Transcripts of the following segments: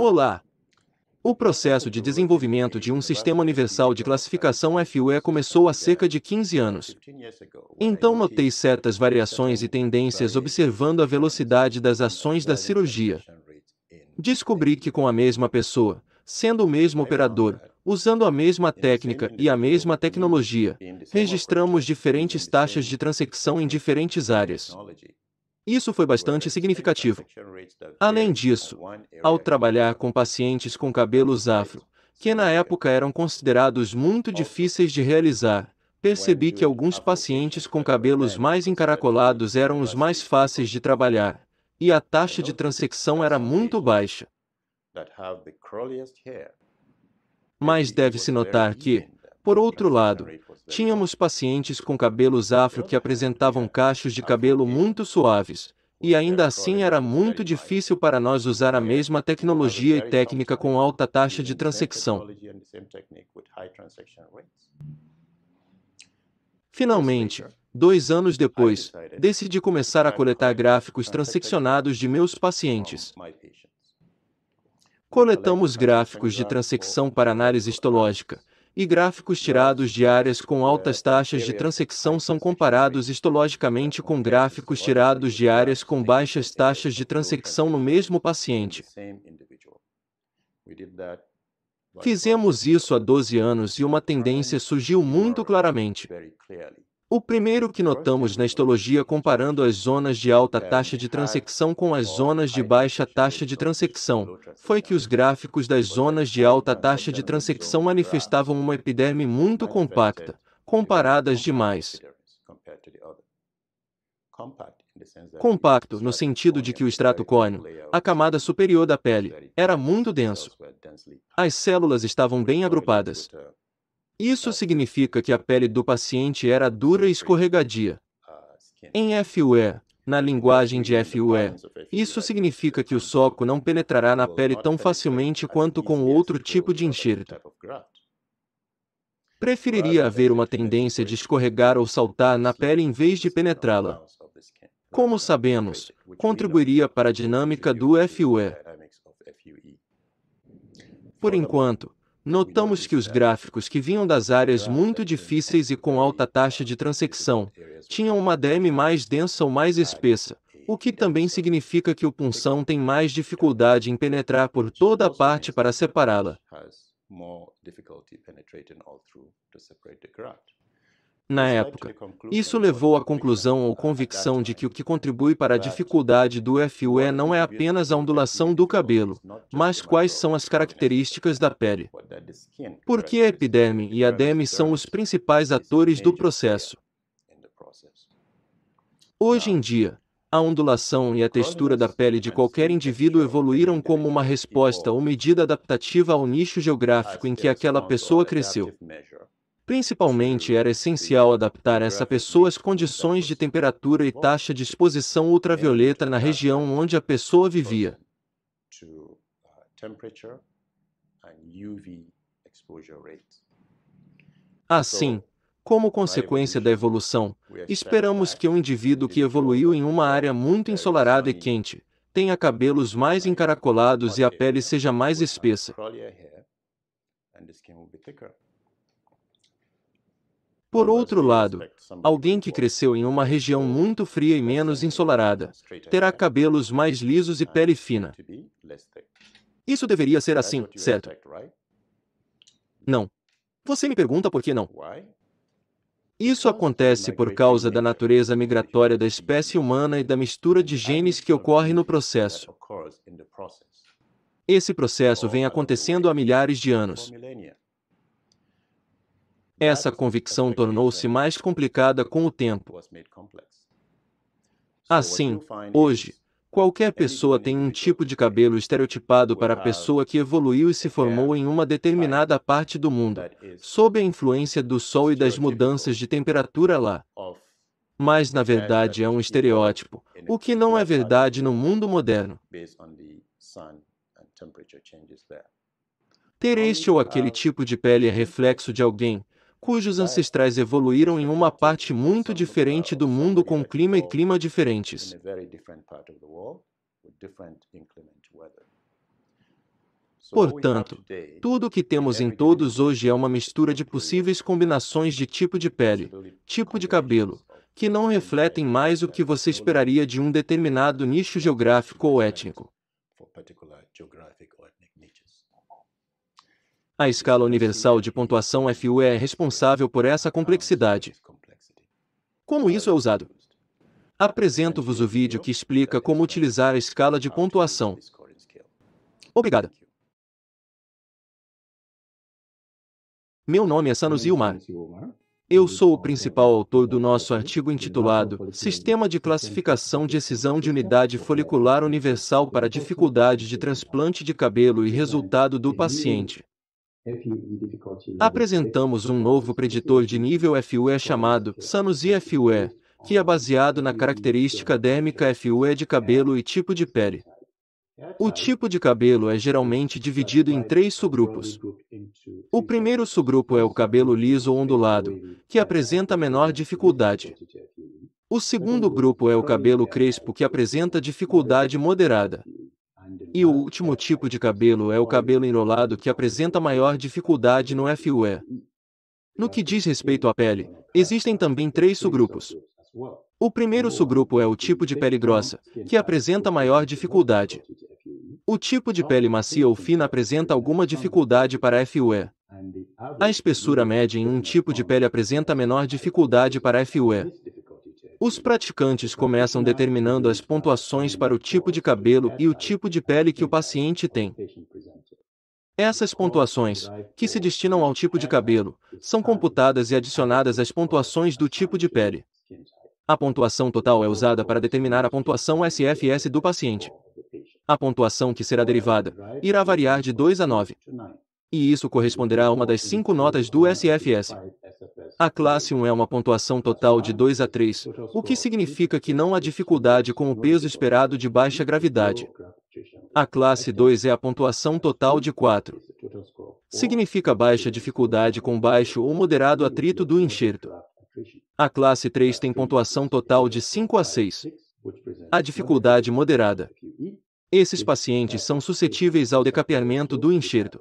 Olá! O processo de desenvolvimento de um sistema universal de classificação FUE começou há cerca de 15 anos. Então notei certas variações e tendências observando a velocidade das ações da cirurgia. Descobri que com a mesma pessoa, sendo o mesmo operador, usando a mesma técnica e a mesma tecnologia, registramos diferentes taxas de transecção em diferentes áreas. Isso foi bastante significativo. Além disso, ao trabalhar com pacientes com cabelos afro, que na época eram considerados muito difíceis de realizar, percebi que alguns pacientes com cabelos mais encaracolados eram os mais fáceis de trabalhar, e a taxa de transecção era muito baixa. Mas deve-se notar que, por outro lado, tínhamos pacientes com cabelos afro que apresentavam cachos de cabelo muito suaves, e ainda assim era muito difícil para nós usar a mesma tecnologia e técnica com alta taxa de transecção. Finalmente, dois anos depois, decidi começar a coletar gráficos transeccionados de meus pacientes. Coletamos gráficos de transecção para análise histológica, e gráficos tirados de áreas com altas taxas de transecção são comparados histologicamente com gráficos tirados de áreas com baixas taxas de transecção no mesmo paciente. Fizemos isso há 12 anos e uma tendência surgiu muito claramente. O primeiro que notamos na histologia comparando as zonas de alta taxa de transecção com as zonas de baixa taxa de transecção foi que os gráficos das zonas de alta taxa de transecção manifestavam uma epiderme muito compacta, comparadas demais. Compacto no sentido de que o estrato córneo, a camada superior da pele, era muito denso. As células estavam bem agrupadas. Isso significa que a pele do paciente era dura e escorregadia. Em FUE, na linguagem de FUE, isso significa que o soco não penetrará na pele tão facilmente quanto com outro tipo de enxerto. Preferiria haver uma tendência de escorregar ou saltar na pele em vez de penetrá-la. Como sabemos, contribuiria para a dinâmica do FUE. Por enquanto, notamos que os gráficos que vinham das áreas muito difíceis e com alta taxa de transecção tinham uma DM mais densa ou mais espessa, o que também significa que o punção tem mais dificuldade em penetrar por toda a parte para separá-la na época. Isso é, levou à conclusão ou convicção de que o que contribui para a dificuldade do FUE não é apenas a ondulação né? do cabelo, mas quais são as características da pele. Porque a epiderme e a derme são os principais atores do processo. Hoje em dia, a ondulação e a textura da pele de qualquer indivíduo evoluíram como uma resposta ou medida adaptativa ao nicho geográfico em que aquela pessoa cresceu. Principalmente era essencial adaptar essa pessoa às condições de temperatura e taxa de exposição ultravioleta na região onde a pessoa vivia. Assim, como consequência da evolução, esperamos que um indivíduo que evoluiu em uma área muito ensolarada e quente tenha cabelos mais encaracolados e a pele seja mais espessa. Por outro lado, alguém que cresceu em uma região muito fria e menos ensolarada terá cabelos mais lisos e pele fina. Isso deveria ser assim, certo? Não. Você me pergunta por que não? Isso acontece por causa da natureza migratória da espécie humana e da mistura de genes que ocorre no processo. Esse processo vem acontecendo há milhares de anos. Essa convicção tornou-se mais complicada com o tempo. Assim, hoje, qualquer pessoa tem um tipo de cabelo estereotipado para a pessoa que evoluiu e se formou em uma determinada parte do mundo, sob a influência do sol e das mudanças de temperatura lá. Mas, na verdade, é um estereótipo, o que não é verdade no mundo moderno. Ter este ou aquele tipo de pele é reflexo de alguém, cujos ancestrais evoluíram em uma parte muito diferente do mundo com clima e clima diferentes. Portanto, tudo o que temos em todos hoje é uma mistura de possíveis combinações de tipo de pele, tipo de cabelo, que não refletem mais o que você esperaria de um determinado nicho geográfico ou étnico. A escala universal de pontuação FU é responsável por essa complexidade. Como isso é usado? Apresento-vos o vídeo que explica como utilizar a escala de pontuação. Obrigada. Meu nome é Sanus Umar. Eu sou o principal autor do nosso artigo intitulado Sistema de Classificação de Excisão de Unidade Folicular Universal para Dificuldade de Transplante de Cabelo e Resultado do Paciente. Apresentamos um novo preditor de nível FUE chamado Sanusi FUE, que é baseado na característica dérmica FUE de cabelo e tipo de pele. O tipo de cabelo é geralmente dividido em três subgrupos. O primeiro subgrupo é o cabelo liso ou ondulado, que apresenta menor dificuldade. O segundo grupo é o cabelo crespo, que apresenta dificuldade moderada. E o último tipo de cabelo é o cabelo enrolado que apresenta maior dificuldade no FUE. No que diz respeito à pele, existem também três subgrupos. O primeiro subgrupo é o tipo de pele grossa, que apresenta maior dificuldade. O tipo de pele macia ou fina apresenta alguma dificuldade para FUE. A espessura média em um tipo de pele apresenta menor dificuldade para FUE. Os praticantes começam determinando as pontuações para o tipo de cabelo e o tipo de pele que o paciente tem. Essas pontuações, que se destinam ao tipo de cabelo, são computadas e adicionadas às pontuações do tipo de pele. A pontuação total é usada para determinar a pontuação SFS do paciente. A pontuação que será derivada irá variar de 2 a 9. E isso corresponderá a uma das cinco notas do SFS. A classe 1 é uma pontuação total de 2 a 3, o que significa que não há dificuldade com o peso esperado de baixa gravidade. A classe 2 é a pontuação total de 4. Significa baixa dificuldade com baixo ou moderado atrito do enxerto. A classe 3 tem pontuação total de 5 a 6. A dificuldade moderada. Esses pacientes são suscetíveis ao decapeamento do enxerto.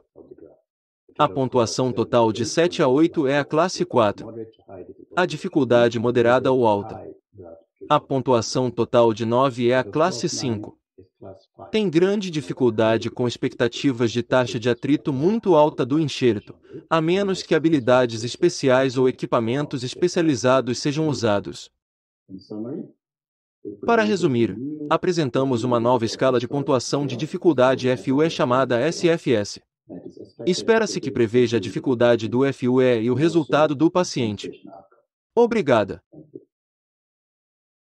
A pontuação total de 7 a 8 é a classe 4. A dificuldade moderada ou alta. A pontuação total de 9 é a classe 5. Tem grande dificuldade com expectativas de taxa de atrito muito alta do enxerto, a menos que habilidades especiais ou equipamentos especializados sejam usados. Para resumir, apresentamos uma nova escala de pontuação de dificuldade FU é chamada SFS. Espera-se que preveja a dificuldade do FUE e o resultado do paciente. Obrigada.